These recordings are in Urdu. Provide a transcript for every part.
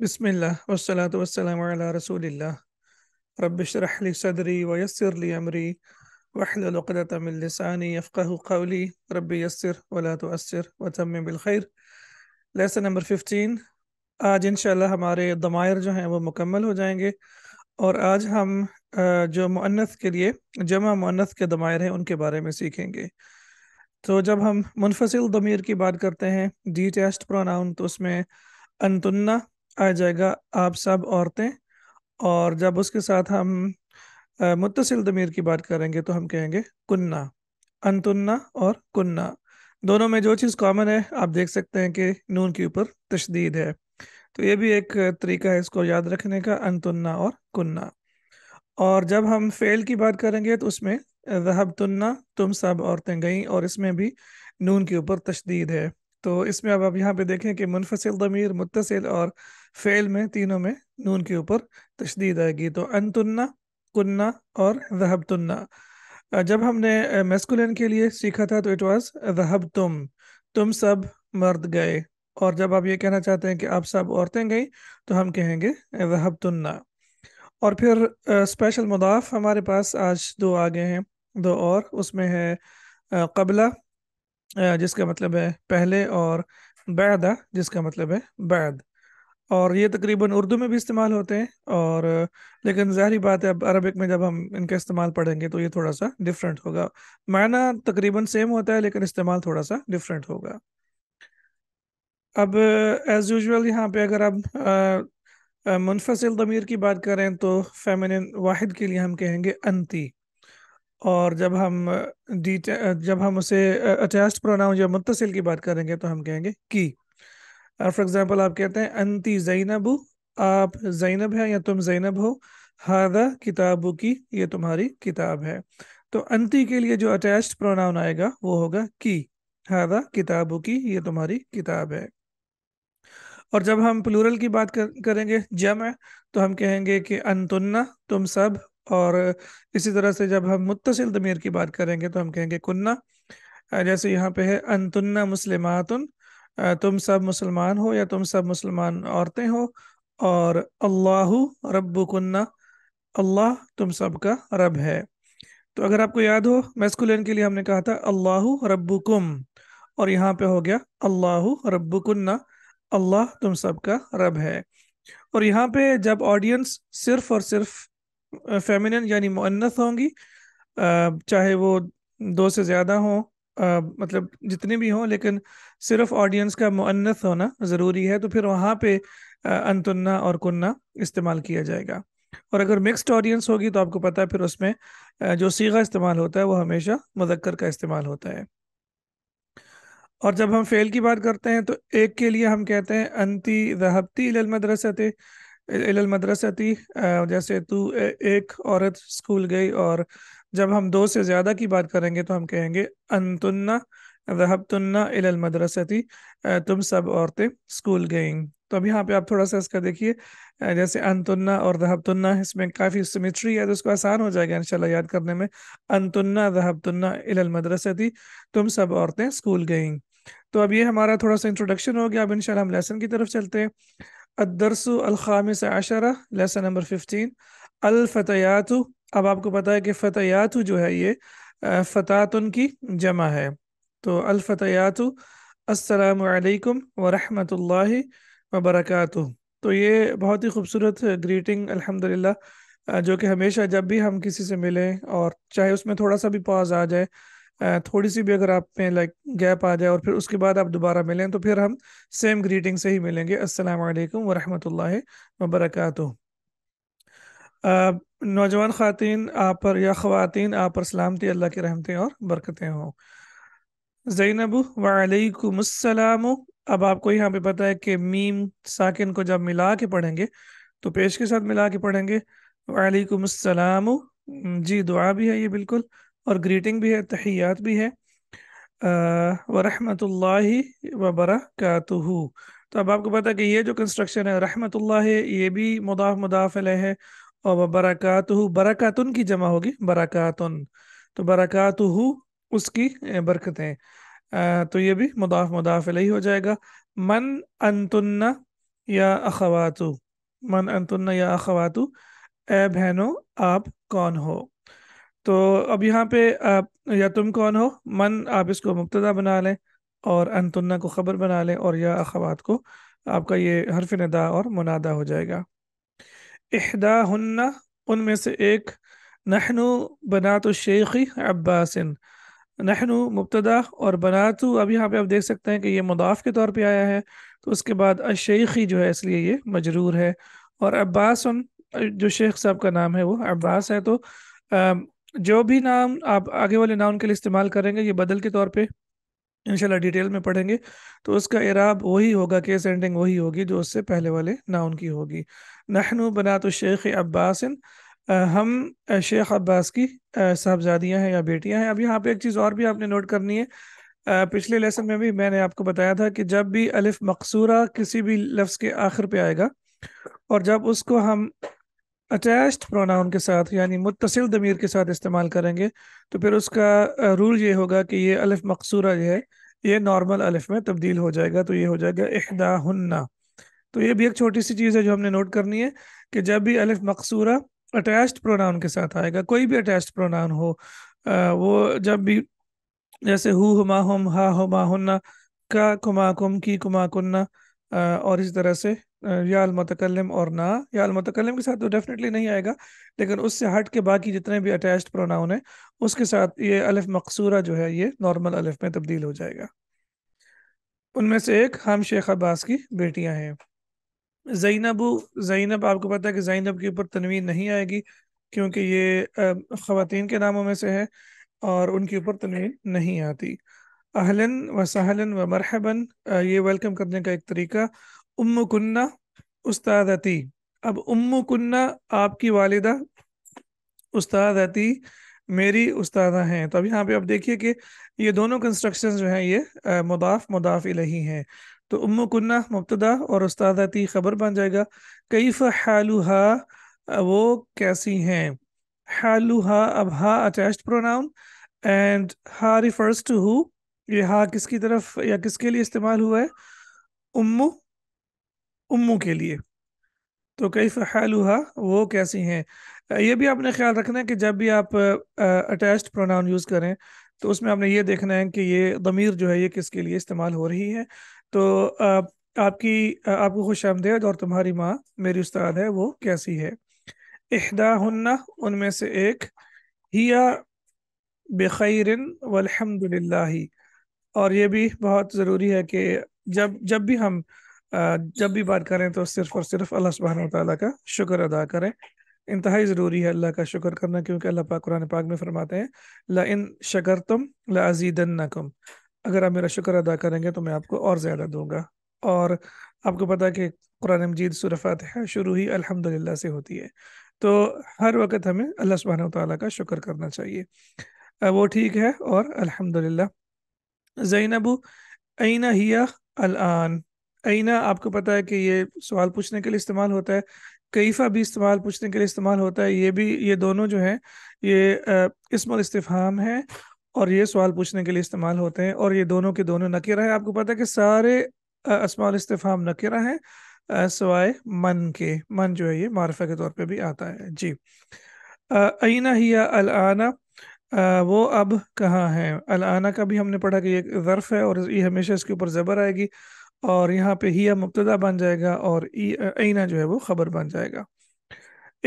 بسم اللہ والصلاة والسلام علی رسول اللہ رب شرح لی صدری ویسر لی امری وحل لقدت من لسانی اقاح قولی رب یسر ولا تؤسر وتم بالخیر لیسن نمبر 15 آج انشاءاللہ ہمارے دمائر جو ہیں وہ مکمل ہو جائیں گے اور آج ہم جو مؤنث کے لیے جمع مؤنث کے دمائر ہیں ان کے بارے میں سیکھیں گے تو جب ہم منفصل دمیر کی بات کرتے ہیں ڈی ٹیسٹ پروناؤن تو اس میں انتنا آ جائے گا آپ سب عورتیں اور جب اس کے ساتھ ہم متصل دمیر کی بات کریں گے تو ہم کہیں گے کنہ انتنا اور کنہ دونوں میں جو چیز کامن ہے آپ دیکھ سکتے ہیں کہ نون کے اوپر تشدید ہے تو یہ بھی ایک طریقہ ہے اس کو یاد رکھنے کا انتنا اور کنہ اور جب ہم فعل کی بات کریں گے تو اس میں ذہب تنہا تم سب عورتیں گئیں اور اس میں بھی نون کے اوپر تشدید ہے تو اس میں اب آپ یہاں پہ دیکھیں کہ منفصل دمیر متصل اور فیل میں تینوں میں نون کے اوپر تشدید آئے گی تو انتنا کننا اور ذہب تنّنا جب ہم نے میسکولین کے لیے سیکھا تھا تو اٹ واز ذہب تم تم سب مرد گئے اور جب آپ یہ کہنا چاہتے ہیں کہ آپ سب عورتیں گئیں تو ہم کہیں گے ذہب تنہا اور پھر اسپیشل مضاف ہمارے پاس آج دو آگے ہیں دو اور اس میں ہے قبلہ جس کا مطلب ہے پہلے اور بعدہ جس کا مطلب ہے بعد اور یہ تقریباً اردو میں بھی استعمال ہوتے ہیں اور لیکن ظاہری بات ہے اب عربک میں جب ہم ان کا استعمال پڑھیں گے تو یہ تھوڑا سا ڈفرینٹ ہوگا معنی تقریباً سیم ہوتا ہے لیکن استعمال تھوڑا سا ڈفرینٹ ہوگا اب ایز یوزول یہاں پہ اگر آپ منفصل ضمیر کی بات کریں تو فیمن واحد کے لیے ہم کہیں گے انتی اور جب ہم جب ہم اسے اٹیچڈ پروناؤن یا متصل کی بات کریں گے تو ہم کہیں گے کی فار ایگزامپل آپ کہتے ہیں انتی زینب آپ زینب ہیں یا تم زینب ہو ہادہ کتاب کی یہ تمہاری کتاب ہے تو انتی کے لیے جو اٹیچڈ پروناؤن آئے گا وہ ہوگا کی ہادہ کتاب کی یہ تمہاری کتاب ہے اور جب ہم پلورل کی بات کریں گے جمع تو ہم کہیں گے کہ انتنا تم سب اور اسی طرح سے جب ہم متصل دمیر کی بات کریں گے تو ہم کہیں گے کنہ جیسے یہاں پہ ہے انتنا مسلماتن تم سب مسلمان ہو یا تم سب مسلمان عورتیں ہو اور اللہ رب کنہ اللہ تم سب کا رب ہے تو اگر آپ کو یاد ہو میسکولین کے لیے ہم نے کہا تھا اللہ رب کم اور یہاں پہ ہو گیا اللہ رب کنہ اللہ تم سب کا رب ہے اور یہاں پہ جب آڈینس صرف اور صرف فیمینن یعنی معنت ہوں گی چاہے وہ دو سے زیادہ ہوں مطلب جتنے بھی ہوں لیکن صرف آڈینس کا معنت ہونا ضروری ہے تو پھر وہاں پہ انتنا اور کننا استعمال کیا جائے گا اور اگر مکسڈ آڈینس ہوگی تو آپ کو پتا ہے پھر اس میں جو سیغہ استعمال ہوتا ہے وہ ہمیشہ مذکر کا استعمال ہوتا ہے اور جب ہم فیل کی بات کرتے ہیں تو ایک کے لیے ہم کہتے ہیں انتی ذہبتی مدرستی جیسے تو ایک عورت اسکول گئی اور جب ہم دو سے زیادہ کی بات کریں گے تو ہم کہیں گے انتنا رحب الی المدرستی تم سب عورتیں گئیں تو اب یہاں پہ آپ تھوڑا سا اس کا دیکھیے جیسے انتنا اور اس میں کافی سمیٹری ہے تو اس کو آسان ہو جائے گا انشاءاللہ یاد کرنے میں انتنا رحب الی المدرستی تم سب عورتیں اسکول گئیں تو اب یہ ہمارا تھوڑا سا انٹروڈکشن ہو گیا اب انشاءاللہ ہم لیسن کی طرف چلتے ہیں الدرس الخامس عشرہ لیسن نمبر ففٹین الفتیاتو اب آپ کو پتہ ہے کہ فتح جو ہے یہ ان کی جمع ہے تو الفتیات السلام علیکم ورحمۃ اللہ وبرکاتہ تو یہ بہت ہی خوبصورت گریٹنگ الحمد للہ جو کہ ہمیشہ جب بھی ہم کسی سے ملیں اور چاہے اس میں تھوڑا سا بھی پاز آ جائے تھوڑی سی بھی اگر آپ میں لائک گیپ آ جائے اور پھر اس کے بعد آپ دوبارہ ملیں تو پھر ہم سیم گریٹنگ سے ہی ملیں گے السلام علیکم ورحمۃ اللہ وبرکاتہ نوجوان خواتین آپ پر یا خواتین آپ پر سلامتی اللہ کی رحمتیں اور برکتیں ہوں زینب وعلیکم السلام اب آپ کو یہاں پہ پتا ہے کہ میم ساکن کو جب ملا کے پڑھیں گے تو پیش کے ساتھ ملا کے پڑھیں گے وعلیکم السلام جی دعا بھی ہے یہ بالکل اور گریٹنگ بھی ہے تحیات بھی ہے ورحمۃ اللہ وبرکاتہ تو اب آپ کو پتا ہے کہ یہ جو کنسٹرکشن ہے رحمۃ اللہ ہے یہ بھی مضاف علیہ ہے اور برکات ہو برکاتن کی جمع ہوگی برکاتن تو برکات ہو اس کی برکتیں تو یہ بھی مضاف علیہ ہو جائے گا من انتن یا اخواتو من انتن یا اخواتو اے بہنو آپ کون ہو تو اب یہاں پہ یا تم کون ہو من آپ اس کو مبتدا بنا لیں اور انتنا کو خبر بنا لیں اور یا اخوات کو آپ کا یہ حرف ندا اور منادا ہو جائے گا احدا ہنّا ان میں سے ایک نہنو بنات شیخی عباسن نہنو مبتدا اور بناتو اب یہاں پہ آپ دیکھ سکتے ہیں کہ یہ مضاف کے طور پہ آیا ہے تو اس کے بعد اشیخی جو ہے اس لیے یہ مجرور ہے اور عباسن جو شیخ صاحب کا نام ہے وہ عباس ہے تو جو بھی نام آپ آگے والے نام کے لیے استعمال کریں گے یہ بدل کے طور پہ ان شاء اللہ ڈیٹیل میں پڑھیں گے تو اس کا اعراب وہی ہوگا کیس اینڈنگ وہی ہوگی جو اس سے پہلے والے ناؤن ان کی ہوگی نہنو بنا تو شیخ عباسن ہم شیخ عباس کی صاحبزادیاں ہیں یا بیٹیاں ہیں اب یہاں پہ ایک چیز اور بھی آپ نے نوٹ کرنی ہے پچھلے لیسن میں بھی میں نے آپ کو بتایا تھا کہ جب بھی الف مقصورہ کسی بھی لفظ کے آخر پہ آئے گا اور جب اس کو ہم اٹیچڈ پروناؤن کے ساتھ یعنی متصل ضمیر کے ساتھ استعمال کریں گے تو پھر اس کا رول یہ ہوگا کہ یہ الف مقصورہ جو ہے یہ نارمل الف میں تبدیل ہو جائے گا تو یہ ہو جائے گا احدا ہننا تو یہ بھی ایک چھوٹی سی چیز ہے جو ہم نے نوٹ کرنی ہے کہ جب بھی الف مقصورہ اٹیچڈ پروناؤن کے ساتھ آئے گا کوئی بھی اٹیچڈ پروناؤن ہو وہ جب بھی جیسے ہو ہما ہم ہا ہما ہننا کا کما کم کی کما کنہ اور اسی طرح سے یا المتکلم اور نہ یا المتکلم کے ساتھ تو ڈیفینیٹلی نہیں آئے گا لیکن اس سے ہٹ کے باقی جتنے بھی اٹیچڈ پروناؤن ہیں اس کے ساتھ یہ الف مقصورہ جو ہے یہ نارمل الف میں تبدیل ہو جائے گا ان میں سے ایک ہم شیخ عباس کی بیٹیاں ہیں زینب زینب آپ کو پتا ہے کہ زینب کے اوپر تنوین نہیں آئے گی کیونکہ یہ خواتین کے ناموں میں سے ہے اور ان کے اوپر تنوین نہیں آتی اہلن و سہلن و مرحبن یہ ویلکم کرنے کا ایک طریقہ ام کنہ استادتی اب ام کنہ آپ کی والدہ استادتی میری استادہ ہیں تو اب یہاں پہ آپ دیکھیے کہ یہ دونوں کنسٹرکشن جو ہیں یہ مضاف مضاف الہی ہیں تو ام کنہ مبتدا اور استادتی خبر بن جائے گا کیف حالوہا وہ کیسی ہیں حالوہا اب ہا اٹیچڈ پروناؤن اینڈ ہا ریفرس ہو یہ ہا کس کی طرف یا کس کے لیے استعمال ہوا ہے امو امو کے لیے تو کئی فحال وہ کیسی ہیں یہ بھی آپ نے خیال رکھنا ہے کہ جب بھی آپ اٹیچڈ پروناؤن یوز کریں تو اس میں آپ نے یہ دیکھنا ہے کہ یہ ضمیر جو ہے یہ کس کے لیے استعمال ہو رہی ہے تو آپ کی آپ کو خوش آمدید اور تمہاری ماں میری استاد ہے وہ کیسی ہے احدا ہن ان میں سے ایک ہیا بخیرن والحمد للہ اور یہ بھی بہت ضروری ہے کہ جب جب بھی ہم جب بھی بات کریں تو صرف اور صرف اللہ سبحانہ تعالیٰ کا شکر ادا کریں انتہائی ضروری ہے اللہ کا شکر کرنا کیونکہ اللہ پاک قرآن پاک میں فرماتے ہیں لا ان شکر تم لا اگر آپ میرا شکر ادا کریں گے تو میں آپ کو اور زیادہ دوں گا اور آپ کو پتہ کہ قرآن مجید سورہ ہے شروع ہی الحمد سے ہوتی ہے تو ہر وقت ہمیں اللہ سبحانہ وتعالی کا شکر کرنا چاہیے وہ ٹھیک ہے اور الحمد للہ زین ابو این اینا آپ کو پتا ہے کہ یہ سوال پوچھنے کے لیے استعمال ہوتا ہے کیفہ بھی استعمال پوچھنے کے لیے استعمال ہوتا ہے یہ بھی یہ دونوں جو ہیں یہ اسم الاستفہام ہے اور یہ سوال پوچھنے کے لیے استعمال ہوتے ہیں اور یہ دونوں کے دونوں نکیرہ ہیں آپ کو پتا ہے کہ سارے اسمال الاستفہام نکیرہ ہیں سوائے من کے من جو ہے یہ معرفہ کے طور پہ بھی آتا ہے جی اینا ہیا العینہ وہ اب کہاں ہیں الآنا کا بھی ہم نے پڑھا کہ یہ ظرف ہے اور یہ ہمیشہ اس کے اوپر زبر آئے گی اور یہاں پہ ہیا مبتدا بن جائے گا اور اینا جو ہے وہ خبر بن جائے گا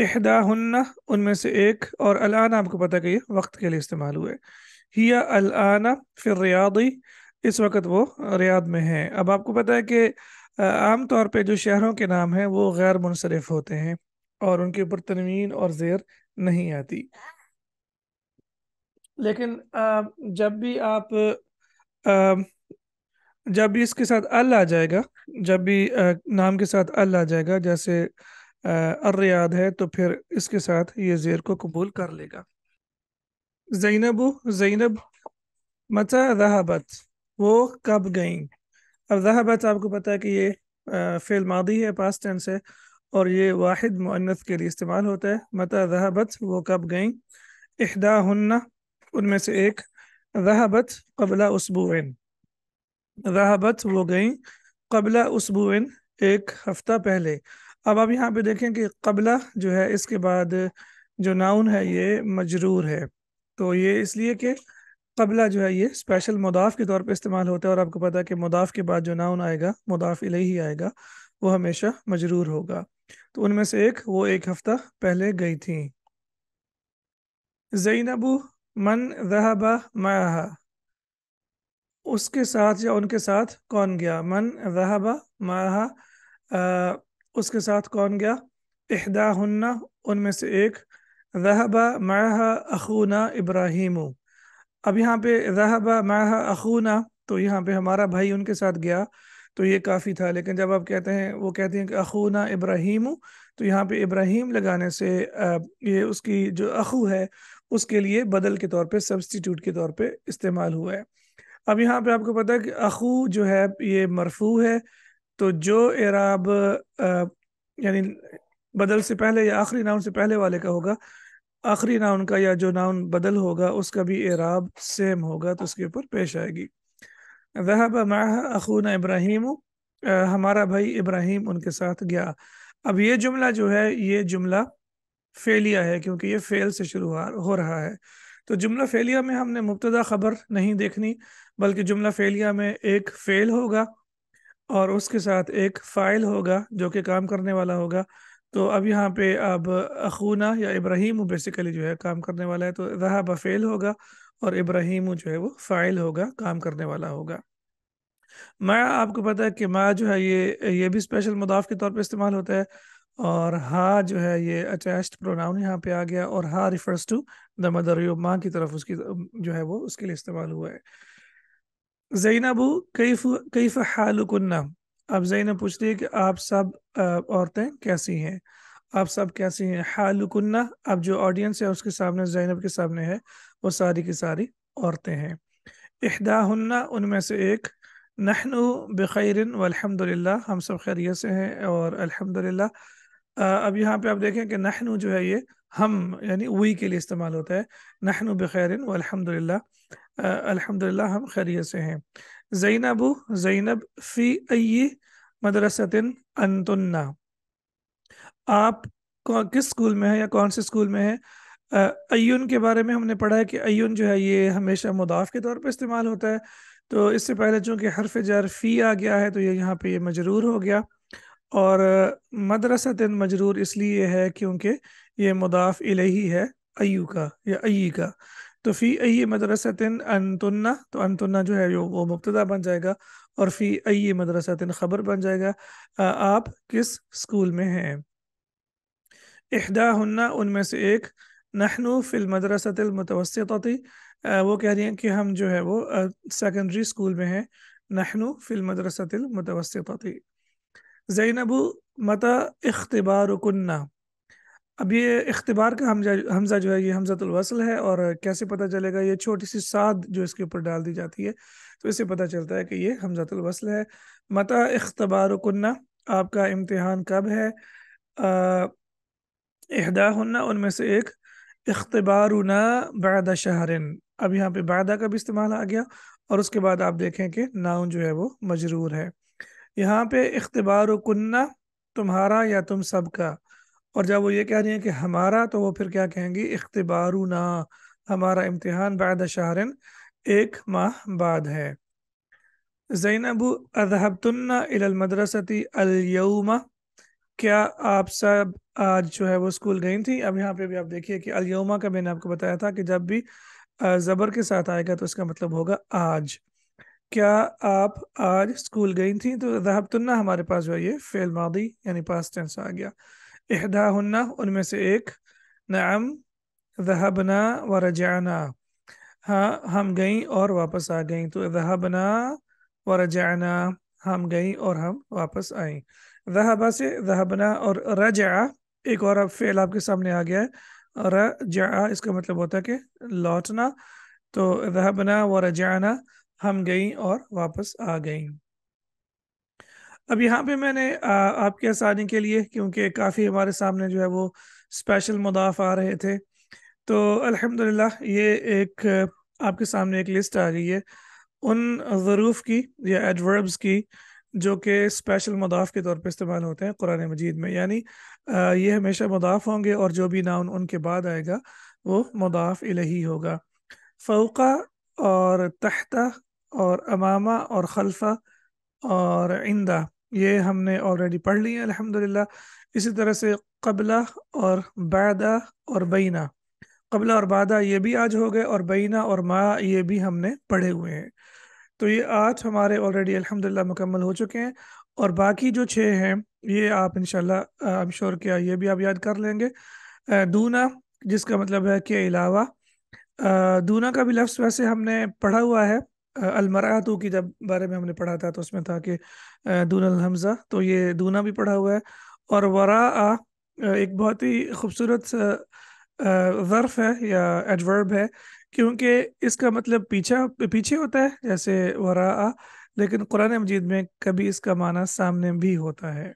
احدا ہنا ان میں سے ایک اور الانا آپ کو پتا کہ یہ وقت کے لیے استعمال ہوئے ہیا الانا پھر ریاضی اس وقت وہ ریاض میں ہیں اب آپ کو پتا ہے کہ عام طور پہ جو شہروں کے نام ہیں وہ غیر منصرف ہوتے ہیں اور ان کے اوپر تنوین اور زیر نہیں آتی لیکن جب بھی آپ جب بھی اس کے ساتھ ال آ جائے گا جب بھی نام کے ساتھ ال آ جائے گا جیسے الریاد ہے تو پھر اس کے ساتھ یہ زیر کو قبول کر لے گا زینب زینب متا راہ وہ کب گئیں اب رہ آپ کو پتہ ہے کہ یہ فعل ماضی ہے پاس ٹینس ہے اور یہ واحد معنت کے لیے استعمال ہوتا ہے متا رحابت وہ کب گئیں اہدا ہن میں سے ایک رہت قبلہ اسبوین رہبت گئیں قبلہ اسبوعن ایک ہفتہ پہلے اب آپ یہاں پہ دیکھیں کہ قبلہ جو ہے اس کے بعد جو ناؤن ہے یہ مجرور ہے تو یہ اس لیے کہ قبلہ جو ہے یہ اسپیشل مضاف کے طور پہ استعمال ہوتا ہے اور آپ کو پتا کہ مضاف کے بعد جو ناؤن آئے گا مدافعل ہی آئے گا وہ ہمیشہ مجرور ہوگا تو ان میں سے ایک وہ ایک ہفتہ پہلے گئی تھیں زینبو من من معاہا اس کے ساتھ یا ان کے ساتھ کون گیا من رہا ماہا اس کے ساتھ کون گیا احدا ہننا ان میں سے ایک رہبا ماہا اخونا ابراہیم اب یہاں پہ رہبہ ماہا اخونا تو یہاں پہ ہمارا بھائی ان کے ساتھ گیا تو یہ کافی تھا لیکن جب آپ کہتے ہیں وہ کہتے ہیں کہ اخونا ابراہیم تو یہاں پہ ابراہیم لگانے سے یہ اس کی جو اخو ہے اس کے لیے بدل کے طور پہ سبسٹیٹیوٹ کے طور پہ استعمال ہوا ہے اب یہاں پہ آپ کو پتا ہے کہ اخو جو ہے یہ مرفو ہے تو جو اعراب یعنی بدل سے پہلے یا آخری ناؤن سے پہلے والے کا ہوگا آخری ناؤن کا یا جو ناؤن بدل ہوگا اس کا بھی اعراب سیم ہوگا تو اس کے اوپر پیش آئے گی ذہب معہ اخونا ابراہیم ہمارا بھائی ابراہیم ان کے ساتھ گیا اب یہ جملہ جو ہے یہ جملہ فیلیا ہے کیونکہ یہ فیل سے شروع ہو رہا ہے تو جملہ فیلیا میں ہم نے مبتدہ خبر نہیں دیکھنی بلکہ جملہ فیلیا میں ایک فیل ہوگا اور اس کے ساتھ ایک فائل ہوگا جو کہ کام کرنے والا ہوگا تو اب یہاں پہ اب اخونا یا ابراہیم بیسیکلی جو ہے کام کرنے والا ہے تو رہا اور ابراہیم جو ہے وہ فائل ہوگا کام کرنے والا ہوگا میں آپ کو پتا کہ ماں جو ہے یہ یہ بھی اسپیشل مضاف کے طور پہ استعمال ہوتا ہے اور ہا جو ہے یہ اٹیچڈ پروناؤن یہاں پہ آ گیا اور ہا ریفرس ٹو دا مدر ماں کی طرف اس کی جو ہے وہ اس کے لیے استعمال ہوا ہے زینب کیف کیف کیف کنہ اب زینب پوچھ رہی ہے کہ آپ سب عورتیں کیسی ہیں آپ سب کیسی ہیں کنہ اب جو آڈینس ہے اس کے سامنے زینب کے سامنے ہے وہ ساری کی ساری عورتیں ہیں احدا ہننا ان میں سے ایک نحنو بخیرن والحمدللہ للہ ہم سب خیریت سے ہیں اور الحمد للہ اب یہاں پہ آپ دیکھیں کہ نحنو جو ہے یہ ہم یعنی وی کے لیے استعمال ہوتا ہے نحنو بخیر الحمد للہ الحمد للہ ہم خیریت ہیں زینب زینب فی ای انتنہ آپ کس اسکول میں ہیں یا کون سے اسکول میں ہے ایون کے بارے میں ہم نے پڑھا ہے کہ ایون جو ہے یہ ہمیشہ مضاف کے طور پہ استعمال ہوتا ہے تو اس سے پہلے چونکہ حرف جر فی آ گیا ہے تو یہ یہاں پہ یہ مجرور ہو گیا اور مدرسۃ مجرور اس لیے ہے کیونکہ یہ الہی ہے ایو کا یا عی کا تو فی عی مدرسۃ انتنا تو انتنا جو ہے وہ مبتدا بن جائے گا اور فی عئی مدرسۃ خبر بن جائے گا آپ کس اسکول میں ہیں احدا ہنہ ان میں سے ایک نحنو فی المدرسۃ المتوسطتی وہ کہہ رہی ہیں کہ ہم جو ہے وہ سیکنڈری اسکول میں ہیں نحنو فی المدرسۃ المتوسطتی زینب متا اختبار کنہ اب یہ اختبار کا حمزہ حمزہ جو ہے یہ حمزہ الوصل ہے اور کیسے پتا چلے گا یہ چھوٹی سی سعد جو اس کے اوپر ڈال دی جاتی ہے تو اسے پتہ چلتا ہے کہ یہ حمزہ الوصل ہے متا اختبار کنہ آپ کا امتحان کب ہے اہدا ہنہ ان میں سے ایک اختبار بعد شہرن اب یہاں پہ بعدہ کا بھی استعمال آ گیا اور اس کے بعد آپ دیکھیں کہ ناؤن جو ہے وہ مجرور ہے یہاں پہ اختبار و کنہ تمہارا یا تم سب کا اور جب وہ یہ کہہ رہی ہیں کہ ہمارا تو وہ پھر کیا کہیں گی اختبار ہمارا امتحان بعد شہرن ایک ماہ بعد ہے زینب ابو الى المدرستی اليوم کیا آپ سب آج جو ہے وہ اسکول گئیں تھیں اب یہاں پہ بھی آپ دیکھیے کہ الوما کا میں نے آپ کو بتایا تھا کہ جب بھی زبر کے ساتھ آئے گا تو اس کا مطلب ہوگا آج کیا آپ آج اسکول گئی تھیں تو ذہب تنہ ہمارے پاس جو یہ فیل ماضی یعنی پاس ٹینس آ گیا ہنہ ان میں سے ایک نعم ذہبنا ہاں ہم گئیں اور واپس آ گئیں تو ذہبنا و رجعنا ہم گئیں اور ہم واپس آئیں ذہبا سے ذہبنا اور رجع ایک اور فعل آپ کے سامنے آ گیا ہے رجع اس کا مطلب ہوتا ہے کہ لوٹنا تو ذہبنا و رجعنا ہم گئیں اور واپس آ گئیں اب یہاں پہ میں نے آپ کے آسانی کے لیے کیونکہ کافی ہمارے سامنے جو ہے وہ اسپیشل مدافع آ رہے تھے تو الحمدللہ یہ ایک آپ کے سامنے ایک لسٹ آ گئی ہے ان ظروف کی یا ایڈوربز کی جو کہ اسپیشل مدافع کے طور پہ استعمال ہوتے ہیں قرآن مجید میں یعنی یہ ہمیشہ مدافع ہوں گے اور جو بھی ناؤن ان کے بعد آئے گا وہ مدافع الہی ہوگا فوقہ اور تحتہ اور امامہ اور خلفہ اور عندہ یہ ہم نے آلریڈی پڑھ لی ہیں الحمد اسی طرح سے قبلہ اور بعدہ اور بینہ قبلہ اور بعدہ یہ بھی آج ہو گئے اور بینہ اور ما یہ بھی ہم نے پڑھے ہوئے ہیں تو یہ آٹھ ہمارے آلریڈی الحمد مکمل ہو چکے ہیں اور باقی جو چھ ہیں یہ آپ انشاءاللہ شاء اللہ کیا یہ بھی آپ یاد کر لیں گے دونا جس کا مطلب ہے کہ علاوہ دونا کا بھی لفظ ویسے ہم نے پڑھا ہوا ہے المراتو کی جب بارے میں ہم نے پڑھا تھا تو اس میں تھا کہ دون الحمزہ تو یہ دونا بھی پڑھا ہوا ہے اور ورا ایک بہت ہی خوبصورت ظرف ہے یا ایڈورب ہے کیونکہ اس کا مطلب پیچھا پیچھے ہوتا ہے جیسے ورا لیکن قرآن مجید میں کبھی اس کا معنی سامنے بھی ہوتا ہے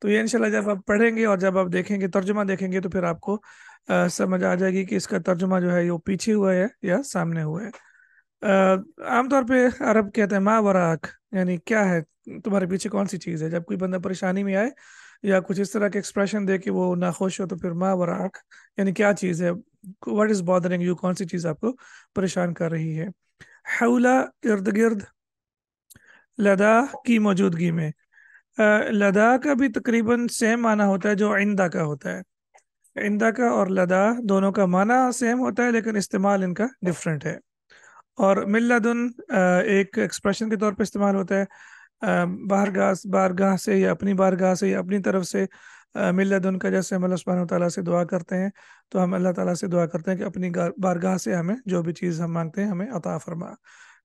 تو یہ انشاءاللہ جب آپ پڑھیں گے اور جب آپ دیکھیں گے ترجمہ دیکھیں گے تو پھر آپ کو سمجھ آ جائے گی کہ اس کا ترجمہ جو ہے یہ پیچھے ہوا ہے یا سامنے ہوا ہے عام طور پہ عرب کہتے ہیں ماں وراک یعنی کیا ہے تمہارے پیچھے کون سی چیز ہے جب کوئی بندہ پریشانی میں آئے یا کچھ اس طرح کے ایکسپریشن دے کے وہ ناخوش ہو تو پھر ماں وراک یعنی کیا چیز ہے واٹ از بادرنگ یو کون سی چیز آپ کو پریشان کر رہی ہے حولا ارد گرد لداخ کی موجودگی میں لداخ کا بھی تقریباً سیم معنی ہوتا ہے جو آئندہ کا ہوتا ہے آئندہ کا اور لداخ دونوں کا معنی سیم ہوتا ہے لیکن استعمال ان کا ڈفرینٹ ہے اور ملا دن ایک ایکسپریشن کے طور پہ استعمال ہوتا ہے بارگاہ بارگاہ سے یا اپنی بارگاہ سے یا اپنی طرف سے ملیہ دن کا جیسے ہم اللہ سبحانہ تعالیٰ سے دعا کرتے ہیں تو ہم اللہ تعالیٰ سے دعا کرتے ہیں کہ اپنی بارگاہ سے ہمیں جو بھی چیز ہم مانگتے ہیں ہمیں عطا فرما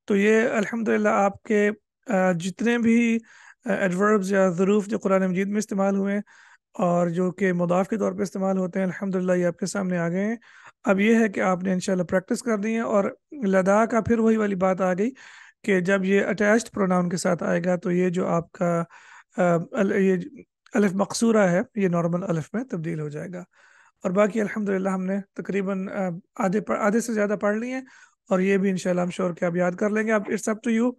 تو یہ الحمد للہ آپ کے جتنے بھی ایڈوربز یا ظروف جو قرآن مجید میں استعمال ہوئے ہیں اور جو کہ مضاف کے طور پہ استعمال ہوتے ہیں الحمد للہ یہ آپ کے سامنے آ گئے ہیں اب یہ ہے کہ آپ نے انشاءاللہ پریکٹس کر دی ہے اور لداخ کا پھر وہی والی بات آ گئی کہ جب یہ اٹیچڈ پروناؤن کے ساتھ آئے گا تو یہ جو آپ کا یہ الف مقصورہ ہے یہ نارمل الف میں تبدیل ہو جائے گا اور باقی الحمد ہم نے تقریباً آدھے آدھے سے زیادہ پڑھ لی ہیں اور یہ بھی انشاءاللہ ہم شور کے آپ یاد کر لیں گے آپ ٹو یو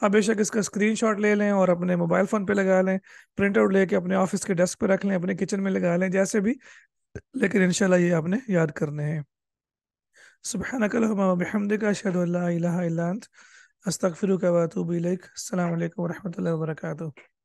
آپ بے شک اس کا اسکرین شاٹ لے لیں اور اپنے موبائل فون پہ لگا لیں پرنٹ آؤٹ لے کے اپنے آفس کے ڈیسک پہ رکھ لیں اپنے کچن میں لگا لیں جیسے بھی لیکن انشاءاللہ یہ آپ نے یاد کرنے ہیں سبحانک اللہم و بحمدک اشہدو اللہ الہ الا انت استغفرک و اتوب الیک السلام علیکم ورحمۃ اللہ وبرکاتہ